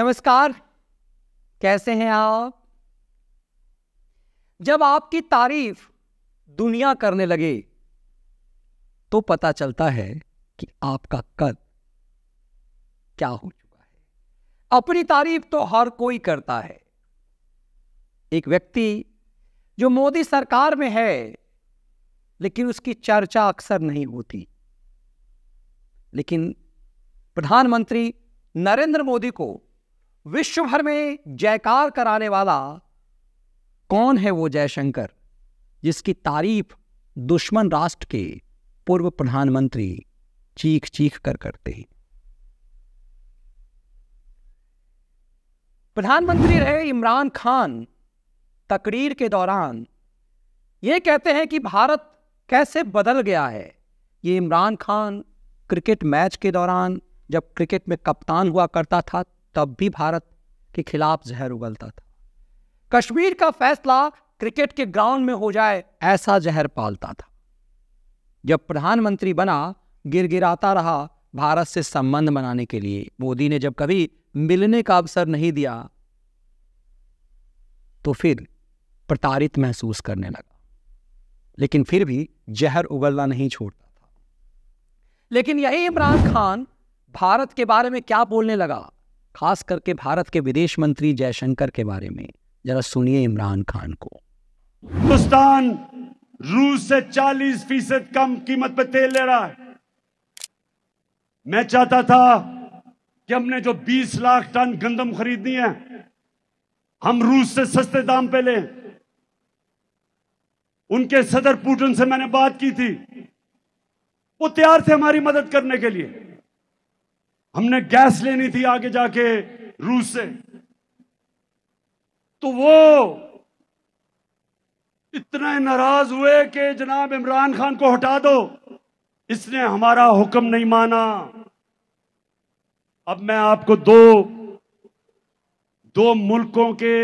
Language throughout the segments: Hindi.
नमस्कार कैसे हैं आप जब आपकी तारीफ दुनिया करने लगे तो पता चलता है कि आपका कद क्या हो चुका है अपनी तारीफ तो हर कोई करता है एक व्यक्ति जो मोदी सरकार में है लेकिन उसकी चर्चा अक्सर नहीं होती लेकिन प्रधानमंत्री नरेंद्र मोदी को विश्व भर में जयकार कराने वाला कौन है वो जयशंकर जिसकी तारीफ दुश्मन राष्ट्र के पूर्व प्रधानमंत्री चीख चीख कर करते हैं प्रधानमंत्री रहे इमरान खान तकरीर के दौरान ये कहते हैं कि भारत कैसे बदल गया है ये इमरान खान क्रिकेट मैच के दौरान जब क्रिकेट में कप्तान हुआ करता था तब भी भारत के खिलाफ जहर उगलता था कश्मीर का फैसला क्रिकेट के ग्राउंड में हो जाए ऐसा जहर पालता था जब प्रधानमंत्री बना गिरगिराता रहा भारत से संबंध बनाने के लिए मोदी ने जब कभी मिलने का अवसर नहीं दिया तो फिर प्रताड़ित महसूस करने लगा लेकिन फिर भी जहर उगलना नहीं छोड़ता था लेकिन यही इमरान खान भारत के बारे में क्या बोलने लगा खास करके भारत के विदेश मंत्री जयशंकर के बारे में जरा सुनिए इमरान खान को हिंदुस्तान रूस से 40 फीसद कम कीमत पर तेल ले रहा है मैं चाहता था कि हमने जो 20 लाख टन गंदम खरीदनी है हम रूस से सस्ते दाम पे लें उनके सदर पुटिन से मैंने बात की थी वो तैयार थे हमारी मदद करने के लिए हमने गैस लेनी थी आगे जाके रूस से तो वो इतने नाराज हुए कि जनाब इमरान खान को हटा दो इसने हमारा हुक्म नहीं माना अब मैं आपको दो दो मुल्कों के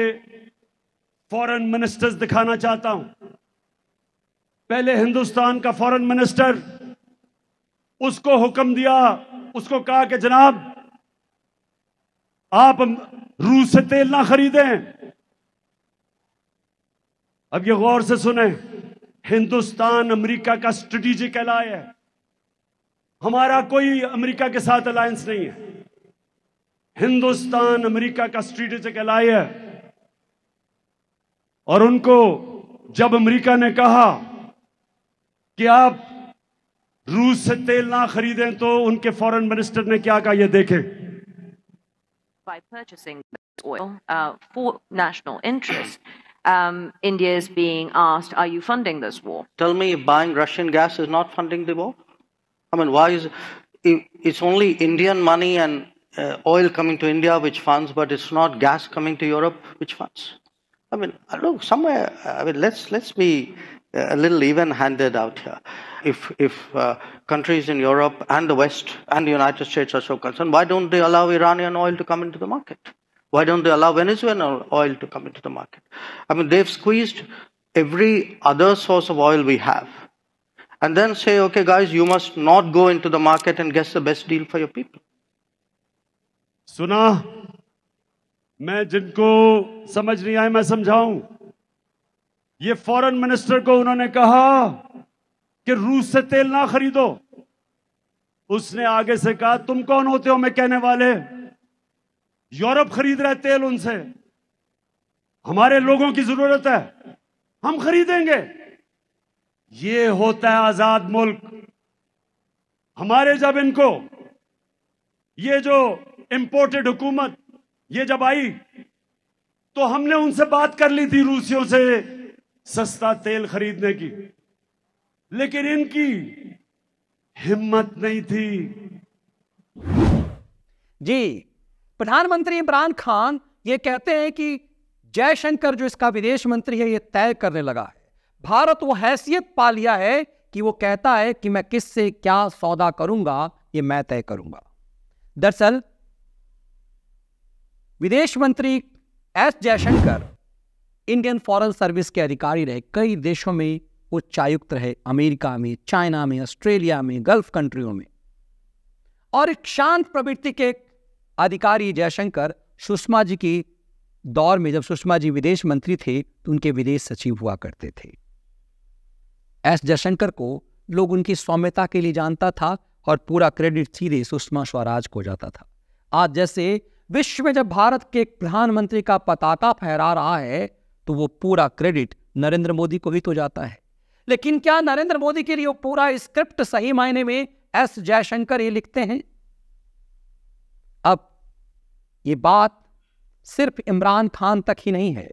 फॉरेन मिनिस्टर्स दिखाना चाहता हूं पहले हिंदुस्तान का फॉरेन मिनिस्टर उसको हुक्म दिया उसको कहा कि जनाब आप रूस से तेल ना खरीदें अब ये गौर से सुने हिंदुस्तान अमेरिका का स्ट्रेटेजिक अलाय है हमारा कोई अमेरिका के साथ अलायंस नहीं है हिंदुस्तान अमेरिका का स्ट्रेटेजिक अलाय है और उनको जब अमेरिका ने कहा कि आप रूस से ना खरीदें तो उनके फॉरेन मिनिस्टर ने क्या कहा ये देखें By purchasing oil uh, for national interest, um, India is being asked, "Are you funding this war?" Tell me, buying Russian gas is not funding the war? I mean, why is it's only Indian money and uh, oil coming to India which funds, but it's not gas coming to Europe which funds? I mean, look somewhere. I mean, let's let's be a little even-handed out here. If if uh, countries in Europe and the West and the United States are so concerned, why don't they allow Iranian oil to come into the market? Why don't they allow Venezuelan oil to come into the market? I mean, they've squeezed every other source of oil we have, and then say, okay, guys, you must not go into the market and guess the best deal for your people. सुना मैं जिनको समझ नहीं आए मैं समझाऊं ये फॉरेन मिनिस्टर को उन्होंने कहा कि रूस से तेल ना खरीदो उसने आगे से कहा तुम कौन होते हो मैं कहने वाले यूरोप खरीद रहा है तेल उनसे हमारे लोगों की जरूरत है हम खरीदेंगे ये होता है आजाद मुल्क हमारे जब इनको ये जो इंपोर्टेड हुकूमत ये जब आई तो हमने उनसे बात कर ली थी रूसियों से सस्ता तेल खरीदने की लेकिन इनकी हिम्मत नहीं थी जी प्रधानमंत्री इमरान खान ये कहते हैं कि जयशंकर जो इसका विदेश मंत्री है ये तय करने लगा है भारत वो हैसियत पा लिया है कि वो कहता है कि मैं किससे क्या सौदा करूंगा ये मैं तय करूंगा दरअसल विदेश मंत्री S Jaishankar Indian foreign service के अधिकारी रहे कई देशों में उच्चायुक्त रहे अमेरिका में चाइना में ऑस्ट्रेलिया में गल्फ कंट्रियों में और एक शांत प्रवृत्ति के अधिकारी जयशंकर सुषमा जी की दौर में जब सुषमा जी विदेश मंत्री थे तो उनके विदेश सचिव हुआ करते थे एस जयशंकर को लोग उनकी सौम्यता के लिए जानता था और पूरा क्रेडिट सीधे सुषमा स्वराज को जाता था आज जैसे विश्व में जब भारत के प्रधानमंत्री का पताका फहरा रहा है तो वो पूरा क्रेडिट नरेंद्र मोदी को ही तो जाता है लेकिन क्या नरेंद्र मोदी के लिए पूरा स्क्रिप्ट सही मायने में एस जयशंकर ये लिखते हैं अब ये बात सिर्फ इमरान खान तक ही नहीं है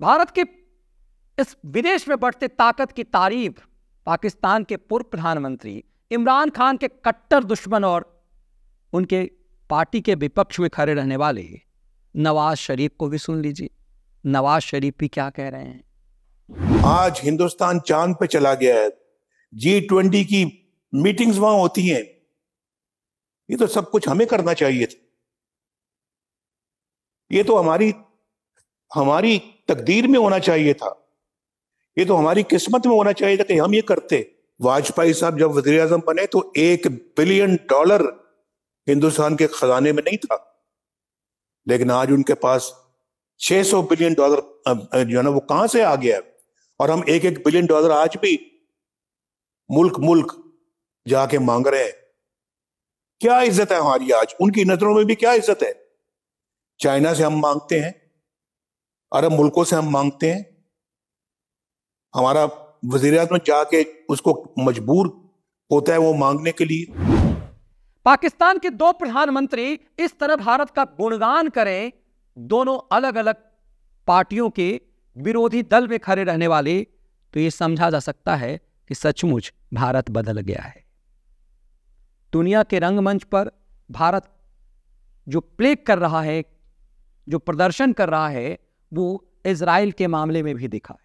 भारत के इस विदेश में बढ़ते ताकत की तारीफ पाकिस्तान के पूर्व प्रधानमंत्री इमरान खान के कट्टर दुश्मन और उनके पार्टी के विपक्ष में खड़े रहने वाले नवाज शरीफ को भी सुन लीजिए नवाज शरीफ भी क्या कह रहे हैं आज हिंदुस्तान चांद पे चला गया है जी ट्वेंटी की मीटिंग्स वहां होती हैं ये तो सब कुछ हमें करना चाहिए था ये तो हमारी हमारी तकदीर में होना चाहिए था ये तो हमारी किस्मत में होना चाहिए था कि हम ये करते वाजपेयी साहब जब वजीर बने तो एक बिलियन डॉलर हिंदुस्तान के खजाने में नहीं था लेकिन आज उनके पास 600 बिलियन डॉलर जो है ना वो कहां से आ गया है और हम एक एक बिलियन डॉलर आज भी मुल्क मुल्क जाके मांग रहे हैं क्या इज्जत है हमारी आज उनकी नजरों में भी क्या इज्जत है चाइना से हम मांगते हैं अरब मुल्कों से हम मांगते हैं हमारा वजीर में जाके उसको मजबूर होता है वो मांगने के लिए पाकिस्तान के दो प्रधानमंत्री इस तरह भारत का गुणगान करें दोनों अलग अलग पार्टियों के विरोधी दल में खड़े रहने वाले तो यह समझा जा सकता है कि सचमुच भारत बदल गया है दुनिया के रंगमंच पर भारत जो प्ले कर रहा है जो प्रदर्शन कर रहा है वो इसराइल के मामले में भी दिखा है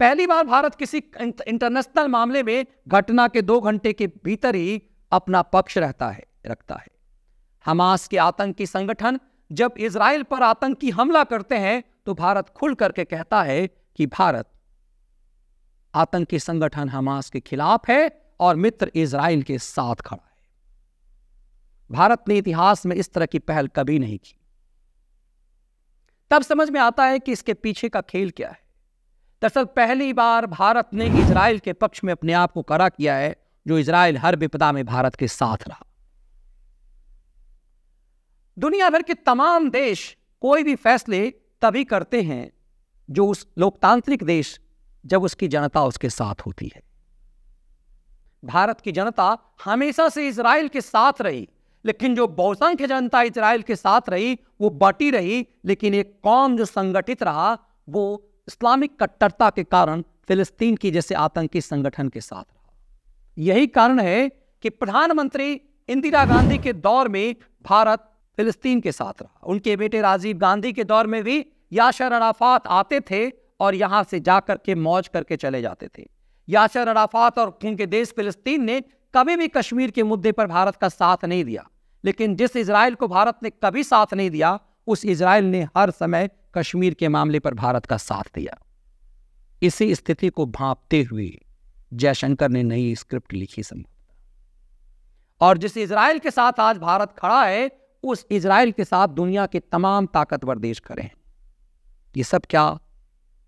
पहली बार भारत किसी इंटरनेशनल मामले में घटना के दो घंटे के भीतर ही अपना पक्ष रहता है रखता है हमास के आतंकी संगठन जब इसराइल पर आतंकी हमला करते हैं तो भारत खुल करके कहता है कि भारत आतंकी संगठन हमास के खिलाफ है और मित्र इसराइल के साथ खड़ा है भारत ने इतिहास में इस तरह की पहल कभी नहीं की तब समझ में आता है कि इसके पीछे का खेल क्या है दरअसल पहली बार भारत ने इसराइल के पक्ष में अपने आप को खड़ा किया है जो इसराइल हर विपदा में भारत के साथ रहा दुनिया भर के तमाम देश कोई भी फैसले तभी करते हैं जो उस लोकतांत्रिक देश जब उसकी जनता उसके साथ होती है भारत की जनता हमेशा से इसराइल के साथ रही लेकिन जो बहुसंख्य जनता इसराइल के साथ रही वो बटी रही लेकिन एक कौम जो संगठित रहा वो इस्लामिक कट्टरता के कारण फिलिस्तीन की जैसे आतंकी संगठन के साथ रहा यही कारण है कि प्रधानमंत्री इंदिरा गांधी के दौर में भारत फिलिस्तीन के साथ रहा उनके बेटे राजीव गांधी के दौर में भी याशर अराफात आते थे और यहां से जाकर के मौज करके चले जाते थे याशर अराफात और उनके देश फिलिस्तीन ने कभी भी कश्मीर के मुद्दे पर भारत का साथ नहीं दिया लेकिन जिस इसराइल को भारत ने कभी साथ नहीं दिया उस इसराइल ने हर समय कश्मीर के मामले पर भारत का साथ दिया इसी स्थिति को भांपते हुए जयशंकर ने नई स्क्रिप्ट लिखी संभवतः और जिस इसराइल के साथ आज भारत खड़ा है उस इसराइल के साथ दुनिया के तमाम ताकतवर देश खड़े हैं ये सब क्या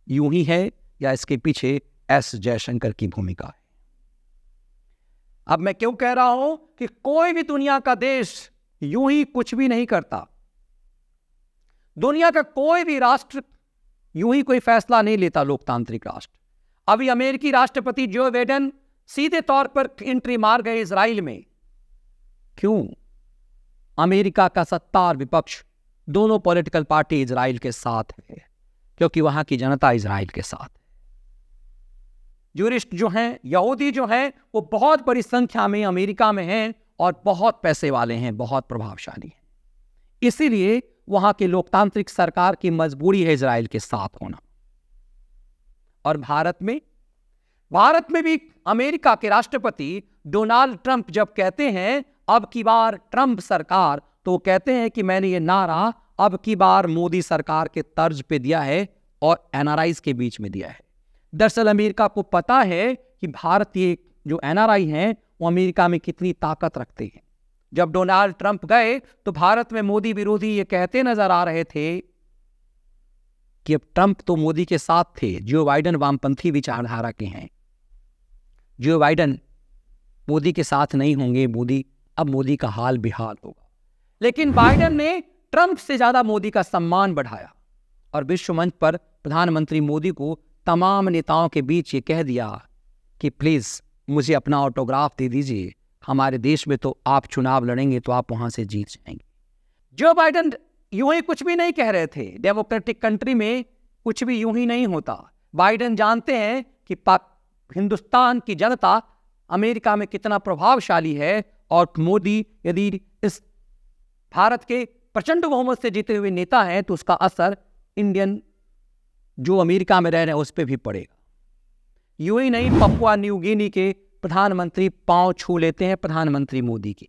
यूं ही है या इसके पीछे एस जयशंकर की भूमिका है अब मैं क्यों कह रहा हूं कि कोई भी दुनिया का देश यूं ही कुछ भी नहीं करता दुनिया का कोई भी राष्ट्र यूं ही कोई फैसला नहीं लेता लोकतांत्रिक राष्ट्र अभी अमेरिकी राष्ट्रपति जो बाइडन सीधे तौर पर एंट्री मार गए इसराइल में क्यों अमेरिका का सत्ता और विपक्ष दोनों पॉलिटिकल पार्टी इसराइल के साथ है क्योंकि वहां की जनता इसराइल के साथ जूरिस्ट जो हैं यहूदी जो हैं वो बहुत बड़ी संख्या में अमेरिका में हैं और बहुत पैसे वाले हैं बहुत प्रभावशाली हैं इसीलिए वहां की लोकतांत्रिक सरकार की मजबूरी है इसराइल के साथ होना और भारत में भारत में भी अमेरिका के राष्ट्रपति डोनाल्ड ट्रंप जब कहते हैं अब की बार ट्रंप सरकार तो कहते हैं कि मैंने ये नारा अब की बार मोदी सरकार के तर्ज पे दिया है और एनआरआई के बीच में दिया है दरअसल अमेरिका को पता है कि भारतीय जो एनआरआई हैं वो अमेरिका में कितनी ताकत रखते हैं जब डोनाल्ड ट्रंप गए तो भारत में मोदी विरोधी ये कहते नजर आ रहे थे कि अब ट्रंप तो मोदी के साथ थे जो बाइडन वामपंथी विचारधारा के हैं जो बाइडन मोदी के साथ नहीं होंगे मोदी अब मोदी का हाल बेहाल होगा लेकिन बाइडन ने ट्रंप से ज़्यादा मोदी का सम्मान बढ़ाया और विश्व मंच पर प्रधानमंत्री मोदी को तमाम नेताओं के बीच ये कह दिया कि प्लीज़ मुझे अपना ऑटोग्राफ दे दीजिए हमारे देश में तो आप चुनाव लड़ेंगे तो आप वहां से जीत जाएंगे जो बाइडन यूं ही कुछ भी नहीं कह रहे थे डेमोक्रेटिक कंट्री में कुछ भी यूं ही नहीं होता बाइडन जानते हैं कि हिंदुस्तान की जनता अमेरिका में कितना प्रभावशाली है और मोदी यदि इस भारत के प्रचंड बहुमत से जीते हुए नेता हैं तो उसका असर इंडियन जो अमेरिका में रह रहे हैं उस पर भी पड़ेगा यूं ही नहीं पपुआ न्यूगिनी के प्रधानमंत्री पांव छू लेते हैं प्रधानमंत्री मोदी के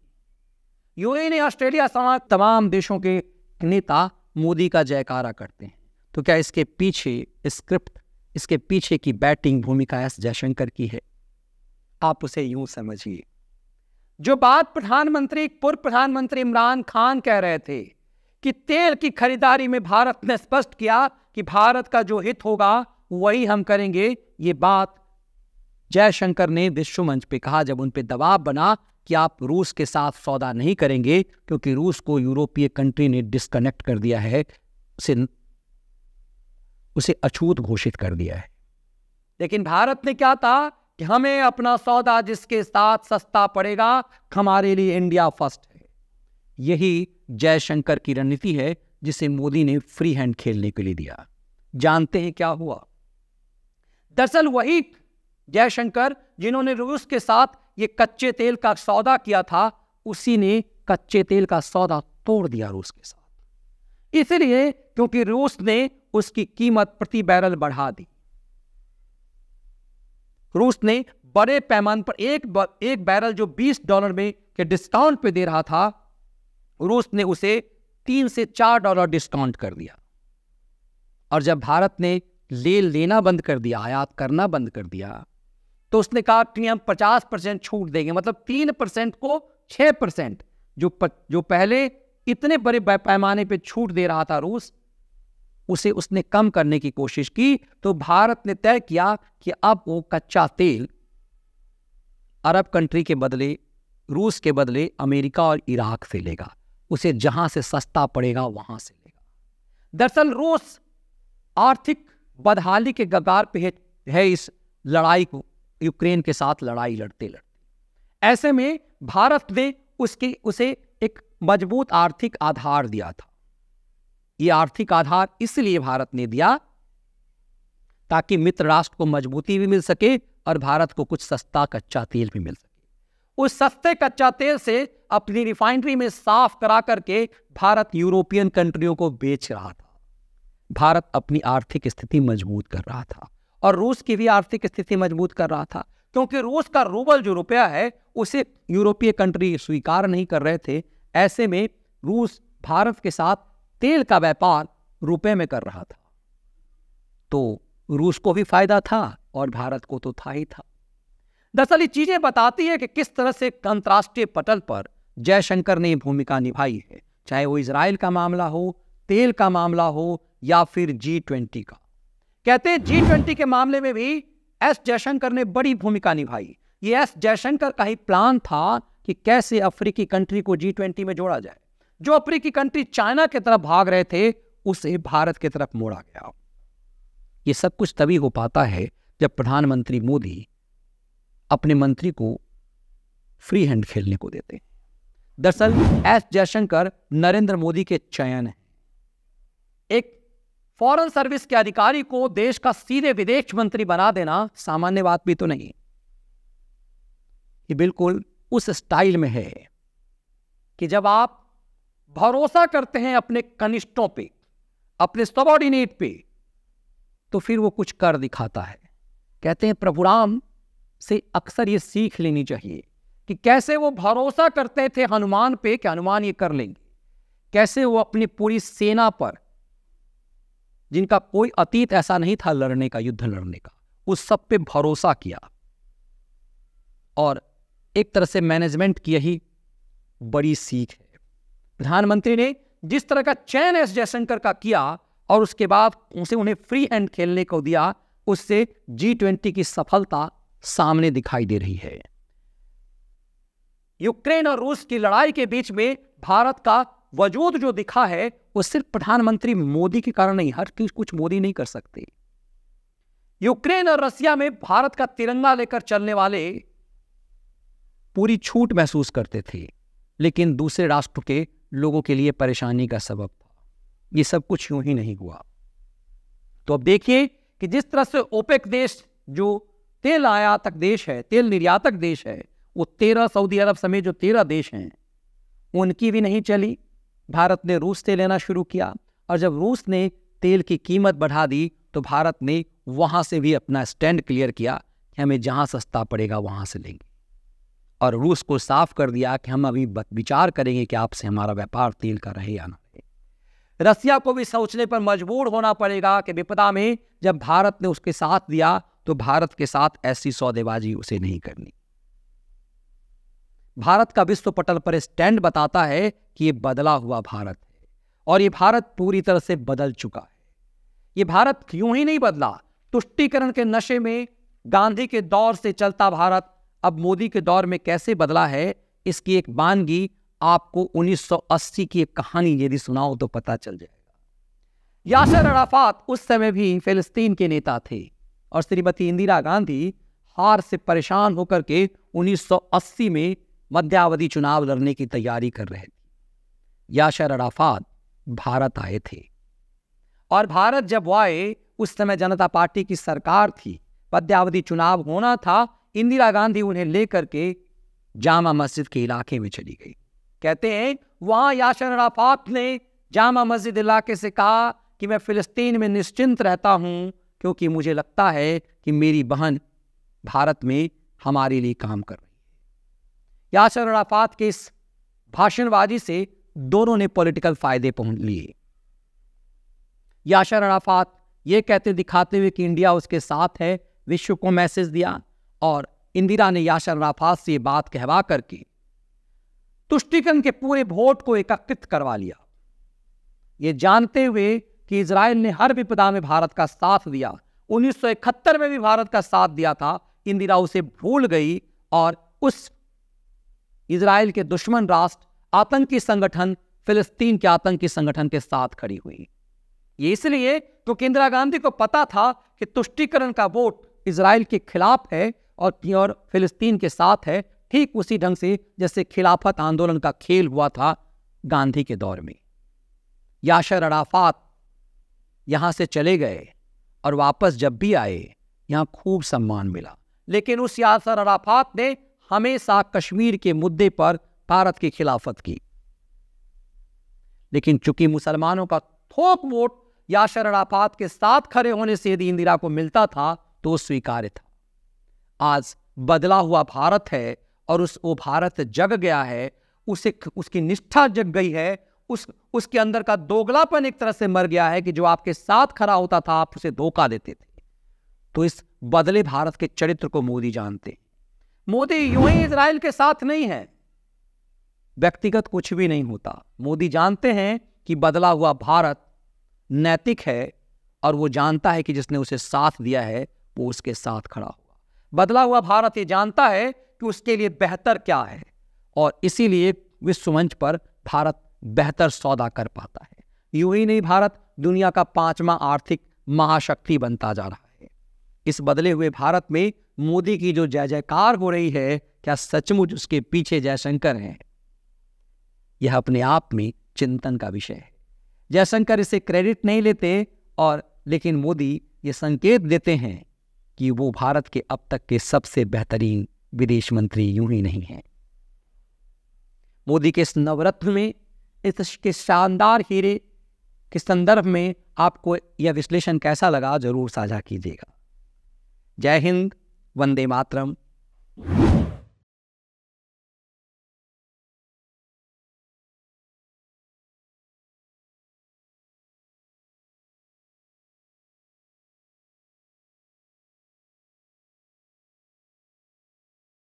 यूं ही नहीं ऑस्ट्रेलिया समाज तमाम देशों के नेता मोदी का जयकारा करते हैं तो क्या इसके पीछे स्क्रिप्ट इसके पीछे की बैटिंग भूमिका एस जयशंकर की है आप उसे यूं समझिए जो बात प्रधानमंत्री पूर्व प्रधानमंत्री इमरान खान कह रहे थे कि तेल की खरीदारी में भारत ने स्पष्ट किया कि भारत का जो हित होगा वही हम करेंगे ये बात जयशंकर ने विश्व मंच पे कहा जब उन पे दबाव बना कि आप रूस के साथ सौदा नहीं करेंगे क्योंकि रूस को यूरोपीय कंट्री ने डिस्कनेक्ट कर दिया है उसे उसे अछूत घोषित कर दिया है लेकिन भारत ने क्या था कि हमें अपना सौदा जिसके साथ सस्ता पड़ेगा हमारे लिए इंडिया फर्स्ट है यही जयशंकर की रणनीति है जिसे मोदी ने फ्री हैंड खेलने के लिए दिया जानते हैं क्या हुआ दरअसल वही जयशंकर जिन्होंने रूस के साथ ये कच्चे तेल का सौदा किया था उसी ने कच्चे तेल का सौदा तोड़ दिया रूस के साथ इसलिए क्योंकि रूस ने उसकी कीमत प्रति बैरल बढ़ा दी रूस ने बड़े पैमाने पर एक ब, एक बैरल जो 20 डॉलर में के डिस्काउंट पे दे रहा था रूस ने उसे तीन से चार डॉलर डिस्काउंट कर दिया और जब भारत ने ले लेना बंद कर दिया आयात करना बंद कर दिया तो उसने कहा कि हम पचास परसेंट छूट देंगे मतलब तीन परसेंट को छह परसेंट जो प, जो पहले इतने बड़े पैमाने पे छूट दे रहा था रूस उसे उसने कम करने की कोशिश की तो भारत ने तय किया कि अब वो कच्चा तेल अरब कंट्री के बदले रूस के बदले अमेरिका और इराक से लेगा उसे जहां से सस्ता पड़ेगा वहां से लेगा दरअसल रूस आर्थिक बदहाली के गगार पे है इस लड़ाई को यूक्रेन के साथ लड़ाई लड़ते लड़ते ऐसे में भारत ने उसके उसे एक मजबूत आर्थिक आधार दिया था ये आर्थिक आधार इसलिए भारत ने दिया ताकि मित्र राष्ट्र को मजबूती भी मिल सके और भारत को कुछ सस्ता कच्चा तेल भी मिल सके उस सस्ते कच्चा तेल से अपनी रिफाइनरी में साफ करा करके भारत यूरोपियन कंट्रियों को बेच रहा था भारत अपनी आर्थिक स्थिति मजबूत कर रहा था और रूस की भी आर्थिक स्थिति मजबूत कर रहा था क्योंकि रूस का रूबल जो रुपया है उसे यूरोपीय कंट्री स्वीकार नहीं कर रहे थे ऐसे में रूस भारत के साथ तेल का व्यापार रुपये में कर रहा था तो रूस को भी फायदा था और भारत को तो था ही था दरअसल ये चीजें बताती है कि किस तरह से अंतर्राष्ट्रीय पटल पर जयशंकर ने भूमिका निभाई है चाहे वो इसराइल का मामला हो तेल का मामला हो या फिर जी ट्वेंटी का कहते हैं जी ट्वेंटी के मामले में भी एस जयशंकर ने बड़ी भूमिका निभाई ये एस जयशंकर का ही प्लान था कि कैसे अफ्रीकी कंट्री को जी ट्वेंटी में जोड़ा जाए जो अफ्रीकी कंट्री चाइना की तरफ भाग रहे थे उसे भारत की तरफ मोड़ा गया ये सब कुछ तभी हो पाता है जब प्रधानमंत्री मोदी अपने मंत्री को फ्री हैंड खेलने को देते दरअसल एस जयशंकर नरेंद्र मोदी के चयन है एक फॉरेन सर्विस के अधिकारी को देश का सीधे विदेश मंत्री बना देना सामान्य बात भी तो नहीं ये बिल्कुल उस स्टाइल में है कि जब आप भरोसा करते हैं अपने कनिष्ठों पे अपने सबॉर्डिनेट पे तो फिर वो कुछ कर दिखाता है कहते हैं प्रभुराम से अक्सर ये सीख लेनी चाहिए कि कैसे वो भरोसा करते थे हनुमान पे कि हनुमान ये कर लेंगे कैसे वो अपनी पूरी सेना पर जिनका कोई अतीत ऐसा नहीं था लड़ने का युद्ध लड़ने का उस सब पे भरोसा किया और एक तरह से मैनेजमेंट की यही बड़ी सीख है प्रधानमंत्री ने जिस तरह का चयन एस जयशंकर का किया और उसके बाद उसे उन्हें फ्री हैंड खेलने को दिया उससे जी ट्वेंटी की सफलता सामने दिखाई दे रही है यूक्रेन और रूस की लड़ाई के बीच में भारत का वजूद जो दिखा है वो सिर्फ प्रधानमंत्री मोदी के कारण नहीं हर चीज कुछ मोदी नहीं कर सकते यूक्रेन और रसिया में भारत का तिरंगा लेकर चलने वाले पूरी छूट महसूस करते थे लेकिन दूसरे राष्ट्र के लोगों के लिए परेशानी का सबब था यह सब कुछ यूं ही नहीं हुआ तो अब देखिए कि जिस तरह से ओपेक देश जो तेल आयातक देश है तेल निर्यातक देश है वो तेरह सऊदी अरब समेत जो तेरह देश हैं उनकी भी नहीं चली भारत ने रूस से लेना शुरू किया और जब रूस ने तेल की कीमत बढ़ा दी तो भारत ने वहाँ से भी अपना स्टैंड क्लियर किया कि हमें जहाँ सस्ता पड़ेगा वहाँ से लेंगे और रूस को साफ कर दिया कि हम अभी विचार करेंगे कि आपसे हमारा व्यापार तेल का रहे या ना रहे रसिया को भी सोचने पर मजबूर होना पड़ेगा कि विपदा में जब भारत ने उसके साथ दिया तो भारत के साथ ऐसी सौदेबाजी उसे नहीं करनी भारत का विश्व पटल पर स्टैंड बताता है कि यह बदला हुआ भारत है और यह भारत पूरी तरह से बदल चुका है यह भारत क्यों ही नहीं बदला तुष्टिकरण के नशे में गांधी के दौर से चलता भारत अब मोदी के दौर में कैसे बदला है इसकी एक बानगी आपको 1980 की एक कहानी यदि सुनाओ तो पता चल जाएगा यासर अराफात उस समय भी फिलिस्तीन के नेता थे और श्रीमती इंदिरा गांधी हार से परेशान होकर के 1980 में मध्यावधि चुनाव लड़ने की तैयारी कर रहे थे याशर अराफात भारत आए थे और भारत जब आए उस समय जनता पार्टी की सरकार थी मध्यावधि चुनाव होना था इंदिरा गांधी उन्हें लेकर के जामा मस्जिद के इलाके में चली गई कहते हैं वहां याशर अराफात ने जामा मस्जिद इलाके से कहा कि मैं फिलिस्तीन में निश्चिंत रहता हूं क्योंकि मुझे लगता है कि मेरी बहन भारत में हमारे लिए काम कर रही यासर अराफात के इस भाषणबाजी से दोनों ने पॉलिटिकल फायदे पहुंच लिए यासर अराफात ये कहते दिखाते हुए कि इंडिया उसके साथ है विश्व को मैसेज दिया और इंदिरा ने यासर अराफात से बात कहवा करके तुष्टिकरण के पूरे वोट को एकत्रित करवा लिया ये जानते हुए कि इसराइल ने हर विपदा में भारत का साथ दिया उन्नीस में भी भारत का साथ दिया था इंदिरा उसे भूल गई और उस इसराइल के दुश्मन राष्ट्र आतंकी संगठन फिलिस्तीन के आतंकी संगठन के साथ खड़ी हुई ये इसलिए क्योंकि तो इंदिरा गांधी को पता था कि तुष्टिकरण का वोट इसराइल के खिलाफ है और प्योर फिलिस्तीन के साथ है ठीक उसी ढंग से जैसे खिलाफत आंदोलन का खेल हुआ था गांधी के दौर में याशर अराफात यहां से चले गए और वापस जब भी आए यहां खूब सम्मान मिला लेकिन उस यासर अराफात ने हमेशा कश्मीर के मुद्दे पर भारत की खिलाफत की लेकिन चूंकि मुसलमानों का थोक वोट या आपात के साथ खड़े होने से यदि इंदिरा को मिलता था तो स्वीकार्य था आज बदला हुआ भारत है और उस वो भारत जग गया है उसे उसकी निष्ठा जग गई है उस उसके अंदर का दोगलापन एक तरह से मर गया है कि जो आपके साथ खड़ा होता था आप उसे धोखा देते थे तो इस बदले भारत के चरित्र को मोदी जानते मोदी यूं ही इसराइल के साथ नहीं है व्यक्तिगत कुछ भी नहीं होता मोदी जानते हैं कि बदला हुआ भारत नैतिक है और वो जानता है कि जिसने उसे साथ दिया है वो उसके साथ खड़ा हुआ बदला हुआ भारत ये जानता है कि उसके लिए बेहतर क्या है और इसीलिए विश्व मंच पर भारत बेहतर सौदा कर पाता है यूं ही नहीं भारत दुनिया का पांचवा आर्थिक महाशक्ति बनता जा रहा है इस बदले हुए भारत में मोदी की जो जय जयकार हो रही है क्या सचमुच उसके पीछे जयशंकर हैं यह अपने आप में चिंतन का विषय है जयशंकर इसे क्रेडिट नहीं लेते और लेकिन मोदी ये संकेत देते हैं कि वो भारत के अब तक के सबसे बेहतरीन विदेश मंत्री यूं ही नहीं हैं मोदी के इस नवरत्न में इसके शानदार हीरे के संदर्भ में आपको यह विश्लेषण कैसा लगा जरूर साझा कीजिएगा जय हिंद वंदे मातरम